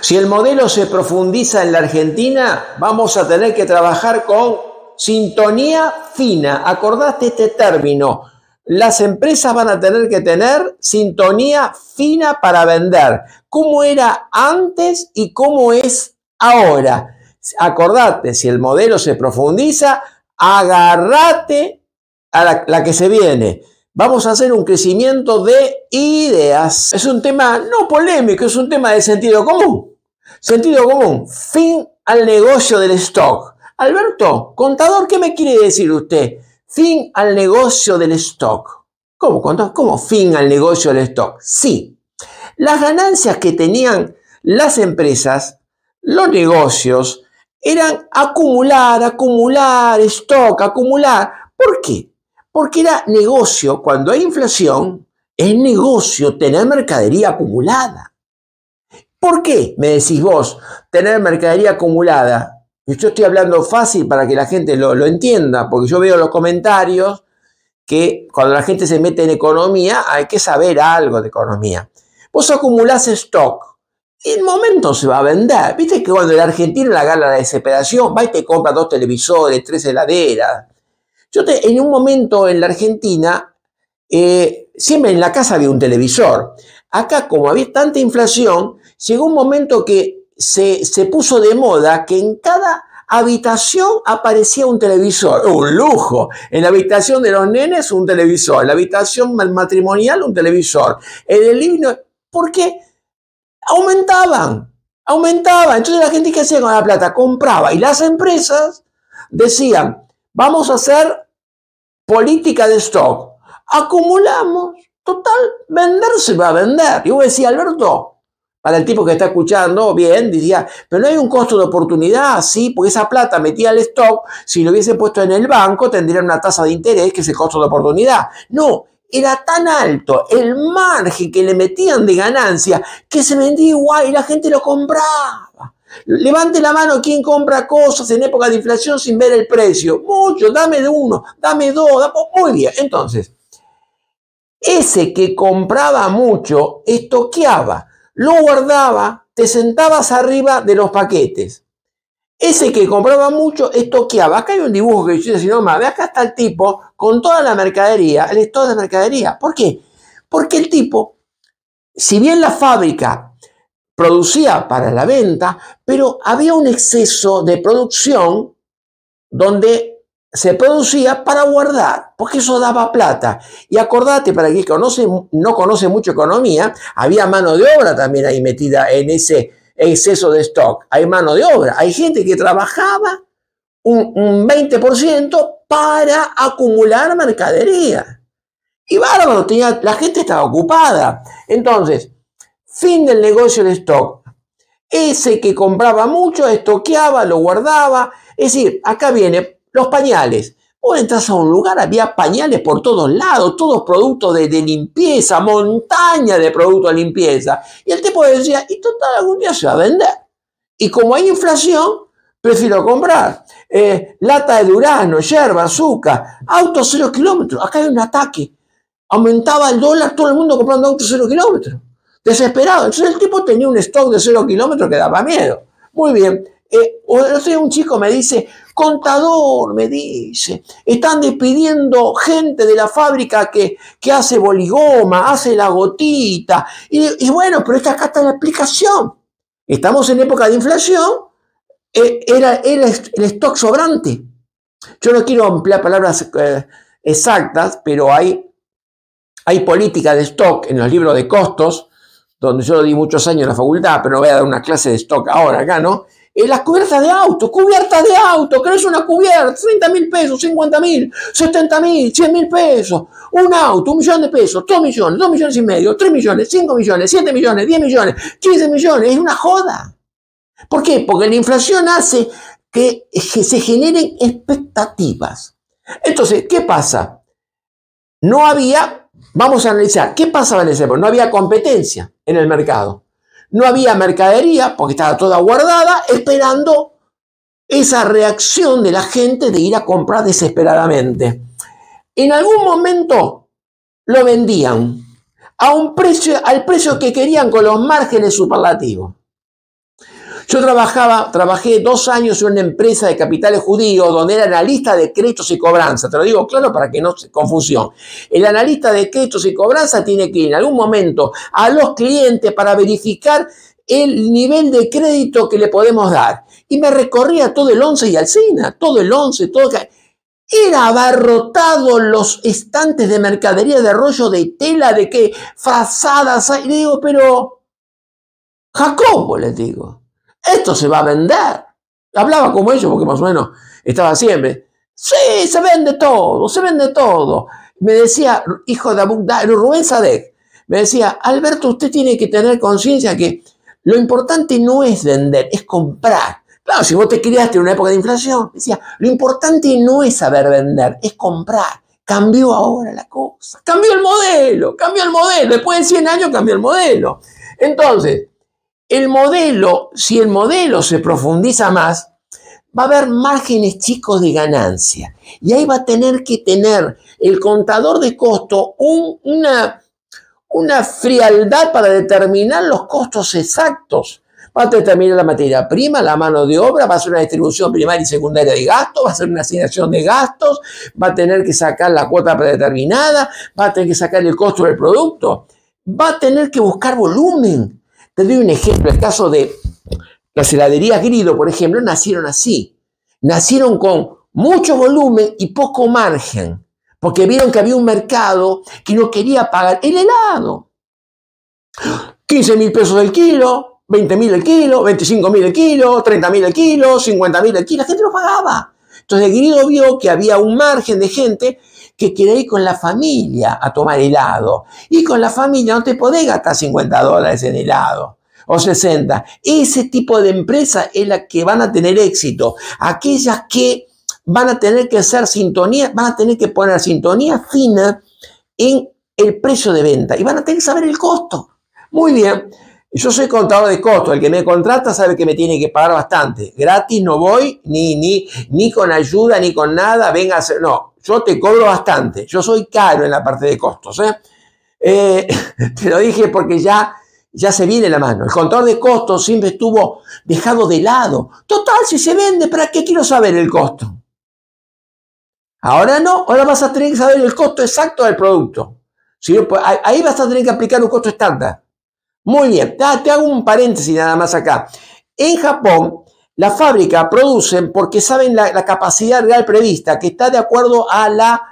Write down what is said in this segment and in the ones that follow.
Si el modelo se profundiza en la Argentina, vamos a tener que trabajar con sintonía fina. ¿Acordaste este término? Las empresas van a tener que tener sintonía fina para vender. ¿Cómo era antes y cómo es ahora? Acordate, si el modelo se profundiza, agarrate a la que se viene. Vamos a hacer un crecimiento de ideas. Es un tema no polémico, es un tema de sentido común. Sentido común. Fin al negocio del stock. Alberto, contador, ¿qué me quiere decir usted? Fin al negocio del stock. ¿Cómo, contador? ¿Cómo fin al negocio del stock? Sí. Las ganancias que tenían las empresas, los negocios, eran acumular, acumular, stock, acumular. ¿Por qué? Porque era negocio, cuando hay inflación, es negocio tener mercadería acumulada. ¿Por qué, me decís vos, tener mercadería acumulada? Yo estoy hablando fácil para que la gente lo, lo entienda, porque yo veo los comentarios que cuando la gente se mete en economía hay que saber algo de economía. Vos acumulás stock y en momento se va a vender. Viste que cuando el argentino la gana la desesperación, va y te compra dos televisores, tres heladeras, yo en un momento en la Argentina, eh, siempre en la casa había un televisor, acá como había tanta inflación, llegó un momento que se, puso de moda que en cada habitación aparecía un televisor, un lujo. En la habitación de los nenes un televisor, en la habitación matrimonial un televisor, en el ¿por qué? aumentaban, aumentaban. Entonces la gente que hacía con la plata compraba y las empresas decían, vamos a hacer política de stock. Acumulamos, total, vender se va a vender. yo decía Alberto, para el tipo que está escuchando, bien, diría, pero no hay un costo de oportunidad, sí, porque esa plata metía al stock, si lo hubiese puesto en el banco, tendría una tasa de interés que es el costo de oportunidad. No, era tan alto el margen que le metían de ganancia que se vendía igual y la gente lo compraba. Levante la mano quien compra cosas en época de inflación sin ver el precio. Mucho, dame de uno, dame dos. Muy bien, entonces, ese que compraba mucho estoqueaba, lo guardaba, te sentabas arriba de los paquetes. Ese que compraba mucho estoqueaba. Acá hay un dibujo que yo no mames, acá está el tipo con toda la mercadería, el estado de mercadería. ¿Por qué? Porque el tipo, si bien la fábrica producía para la venta, pero había un exceso de producción donde se producía para guardar, porque eso daba plata. Y acordate, para quien conoce, no conoce mucho economía, había mano de obra también ahí metida en ese exceso de stock. Hay mano de obra, hay gente que trabajaba un, 20% para acumular mercadería. Y bárbaro, la gente estaba ocupada. Entonces, Fin del negocio de stock. Ese que compraba mucho, estoqueaba, lo guardaba. Es decir, acá viene los pañales. Vos entras a un lugar, había pañales por todos lados, todos productos de, limpieza, montaña de productos de limpieza. Y el tipo decía, y total, algún día se va a vender. Y como hay inflación, prefiero comprar. Eh, lata de durazno, yerba, azúcar, autos cero kilómetros. Acá hay un ataque. Aumentaba el dólar, todo el mundo comprando autos cero kilómetros desesperado. Entonces el tipo tenía un stock de cero kilómetros que daba miedo. Muy bien. Eh, un chico me dice, contador, me dice, están despidiendo gente de la fábrica que, que hace boligoma, hace la gotita. Y, bueno, pero esta acá está la explicación. Estamos en época de inflación, eh, era, el stock sobrante. Yo no quiero ampliar palabras eh, exactas, pero hay, hay política de stock en los libros de costos donde yo di muchos años en la facultad, pero no voy a dar una clase de stock ahora acá, ¿no? Eh, las cubiertas de autos, cubiertas de auto, es una cubierta, 30 mil pesos, 50 mil, 70 mil, 100 mil pesos, un auto, un millón de pesos, 2 millones, 2 millones y medio, 3 millones, 5 millones, 7 millones, 10 millones, 15 millones, es una joda. ¿Por qué? Porque la inflación hace que se generen expectativas. Entonces, ¿qué pasa? No había Vamos a analizar qué pasaba en ese momento? No había competencia en el mercado. No había mercadería porque estaba toda guardada esperando esa reacción de la gente de ir a comprar desesperadamente. En algún momento lo vendían a un precio, al precio que querían con los márgenes superlativos. Yo trabajaba, trabajé dos años en una empresa de capitales judíos donde era analista de créditos y cobranza. Te lo digo claro para que no se confusión. El analista de créditos y cobranza tiene que ir en algún momento a los clientes para verificar el nivel de crédito que le podemos dar. Y me recorría todo el 11 y Alcina, todo el 11, todo... Era abarrotado los estantes de mercadería de rollo de tela, de qué, frazadas. Y le digo, pero... Jacobo, les digo esto se va a vender. Hablaba como ellos, porque más o menos estaba siempre. Sí, se vende todo, se vende todo. Me decía, hijo de Abugda, Rubén Sadek, me decía, Alberto, usted tiene que tener conciencia que lo importante no es vender, es comprar. Claro, si vos te criaste en una época de inflación, decía, lo importante no es saber vender, es comprar. Cambió ahora la cosa, cambió el modelo, cambió el modelo, después de 100 años cambió el modelo. Entonces, el modelo, si el modelo se profundiza más, va a haber márgenes chicos de ganancia. Y ahí va a tener que tener el contador de costo una, una frialdad para determinar los costos exactos. Va a determinar la materia prima, la mano de obra, va a ser una distribución primaria y secundaria de gastos, va a ser una asignación de gastos, va a tener que sacar la cuota predeterminada, va a tener que sacar el costo del producto, va a tener que buscar volumen, te doy un ejemplo, el caso de las heladerías Grido, por ejemplo, nacieron así. Nacieron con mucho volumen y poco margen, porque vieron que había un mercado que no quería pagar el helado. 15 mil pesos el kilo, 20 mil el kilo, 25 mil el kilo, 30 mil el kilo, 50 mil el kilo, la gente no pagaba. Entonces Grido vio que había un margen de gente que quiere ir con la familia a tomar helado. Y con la familia no te podés gastar 50 dólares en helado o 60. Ese tipo de empresa es la que van a tener éxito. Aquellas que van a tener que hacer sintonía, van a tener que poner sintonía fina en el precio de venta y van a tener que saber el costo. Muy bien yo soy contador de costos. El que me contrata sabe que me tiene que pagar bastante. Gratis no voy, ni, ni, ni con ayuda, ni con nada. Venga No, yo te cobro bastante. Yo soy caro en la parte de costos. ¿eh? Eh, te lo dije porque ya, ya se viene la mano. El contador de costos siempre estuvo dejado de lado. Total, si se vende, ¿para qué quiero saber el costo? Ahora no, ahora vas a tener que saber el costo exacto del producto. Pues, ahí vas a tener que aplicar un costo estándar. Muy bien, te hago un paréntesis nada más acá. En Japón, la fábrica producen porque saben la, capacidad real prevista, que está de acuerdo a la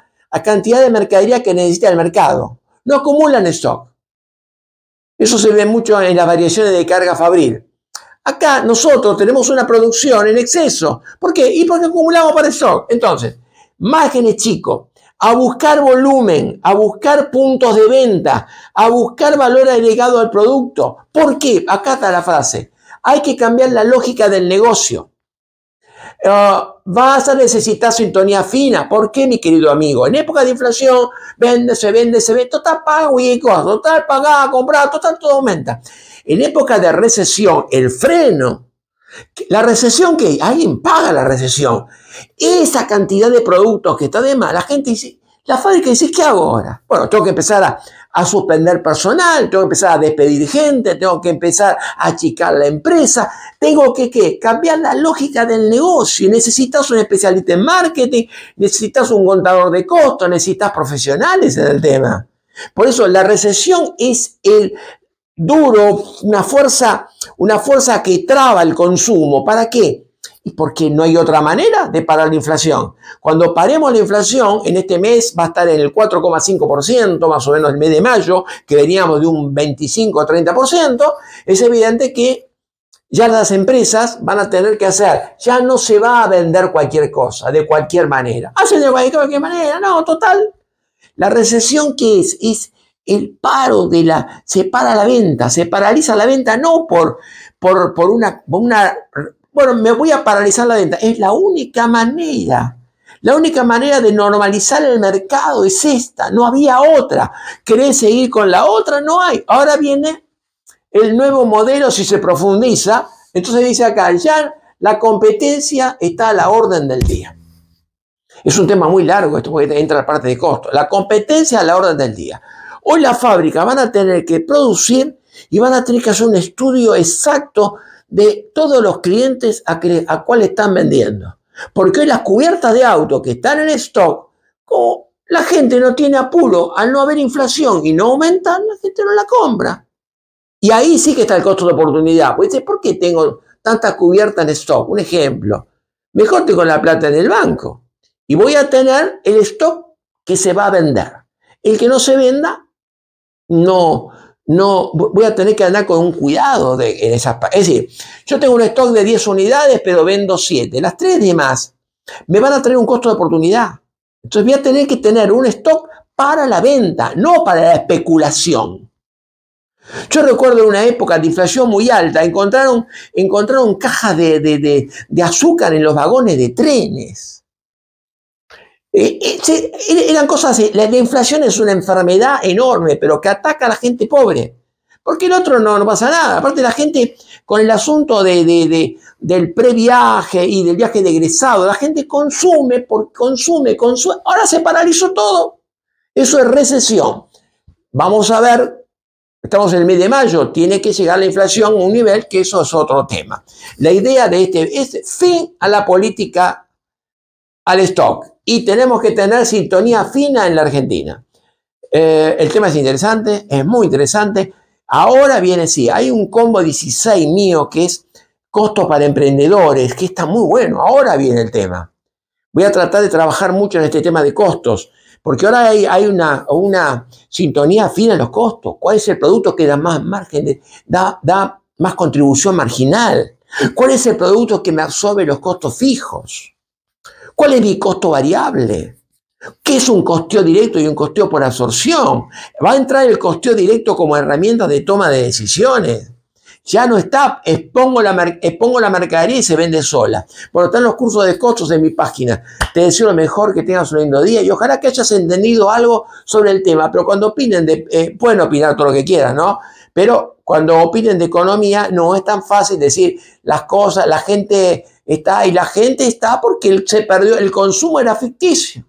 cantidad de mercadería que necesita el mercado. No acumulan stock. Eso se ve mucho en las variaciones de carga fabril. Acá nosotros tenemos una producción en exceso. ¿Por qué? Y porque acumulamos para el stock. Entonces, márgenes chicos, a buscar volumen, a buscar puntos de venta, a buscar valor agregado al producto. ¿Por qué? Acá está la frase. Hay que cambiar la lógica del negocio. Ah, vas a necesitar sintonía fina. ¿Por qué, mi querido amigo? En época de inflación, vende, se vende, se vende, total pago y total pagada, comprada, total todo aumenta. En época de recesión, el freno la recesión que alguien paga la recesión. Esa cantidad de productos que está de más, la gente dice, la fábrica dice, ¿qué hago ahora? Bueno, tengo que empezar a, a suspender personal, tengo que empezar a despedir gente, tengo que empezar a achicar la empresa, tengo que ¿qué? cambiar la lógica del negocio. Necesitas un especialista en marketing, necesitas un contador de costos, necesitas profesionales en el tema. Por eso la recesión es el, duro, una fuerza, una fuerza que traba el consumo. ¿Para qué? Y porque no hay otra manera de parar la inflación. Cuando paremos la inflación, en este mes va a estar en el 4,5%, más o menos el mes de mayo, que veníamos de un 25 a 30%, es evidente que ya las empresas van a tener que hacer, ya no se va a vender cualquier cosa, de cualquier manera. Hacen ah, de cualquier manera, no, total. La recesión que es el paro de la, se para la venta, se paraliza la venta no por, por, por una, bueno, me voy a paralizar la venta, es la única manera. La única manera de normalizar el mercado es esta, no había otra. ¿Querés seguir con la otra? No hay. Ahora viene el nuevo modelo, si se profundiza, entonces dice acá, ya la competencia está a la orden del día. Es un tema muy largo, esto porque entra la parte de costo. La competencia a la orden del día. Hoy la fábrica van a tener que producir y van a tener que hacer un estudio exacto de todos los clientes a, que, a cuál están vendiendo. Porque hoy las cubiertas de auto que están en stock, como la gente no tiene apuro al no haber inflación y no aumentan, la gente no la compra. Y ahí sí que está el costo de oportunidad. Pues ¿por qué tengo tantas cubiertas en stock? Un ejemplo. Mejor tengo la plata en el banco y voy a tener el stock que se va a vender. El que no se venda no, no, voy a tener que andar con un cuidado de, en esas. Es decir, yo tengo un stock de 10 unidades, pero vendo 7. Las 3 demás me van a traer un costo de oportunidad. Entonces voy a tener que tener un stock para la venta, no para la especulación. Yo recuerdo una época de inflación muy alta, encontraron, encontraron cajas de azúcar en los vagones de trenes. Eh, eh, eh, eran cosas así. La, inflación es una enfermedad enorme, pero que ataca a la gente pobre. Porque el otro no, pasa nada. Aparte, la gente con el asunto de, de, de, del previaje y del viaje de egresado, la gente consume, por, consume, consume. Ahora se paralizó todo. Eso es recesión. Vamos a ver, estamos en el mes de mayo, tiene que llegar la inflación a un nivel que eso es otro tema. La idea de este es fin a la política al stock y tenemos que tener sintonía fina en la Argentina. Eh, el tema es interesante, es muy interesante. Ahora viene, sí, hay un combo 16 mío que es costos para emprendedores, que está muy bueno. Ahora viene el tema. Voy a tratar de trabajar mucho en este tema de costos, porque ahora hay, una, una, sintonía fina en los costos. ¿Cuál es el producto que da más margen, da, da más contribución marginal? ¿Cuál es el producto que me absorbe los costos fijos? ¿Cuál es mi costo variable? ¿Qué es un costeo directo y un costeo por absorción? Va a entrar el costeo directo como herramienta de toma de decisiones. Ya no está, expongo la, expongo la mercadería y se vende sola. Por lo tanto, los cursos de costos en mi página. Te deseo lo mejor, que tengas un lindo día y ojalá que hayas entendido algo sobre el tema. Pero cuando opinen, de, eh, pueden opinar todo lo que quieran, ¿no? Pero cuando opinen de economía, no es tan fácil decir las cosas, la gente está, y la gente está porque se perdió, el consumo era ficticio.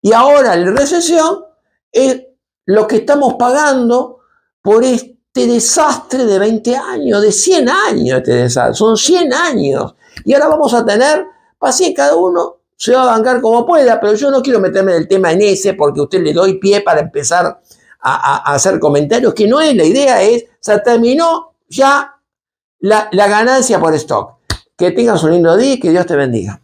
Y ahora la recesión es lo que estamos pagando por este desastre de 20 años, de 100 años este desastre, son 100 años. Y ahora vamos a tener, así cada uno se va a bancar como pueda, pero yo no quiero meterme en el tema en ese porque a usted le doy pie para empezar a, hacer comentarios, que no es la idea, es, se terminó ya la ganancia por stock. Que tengas un lindo día y que Dios te bendiga.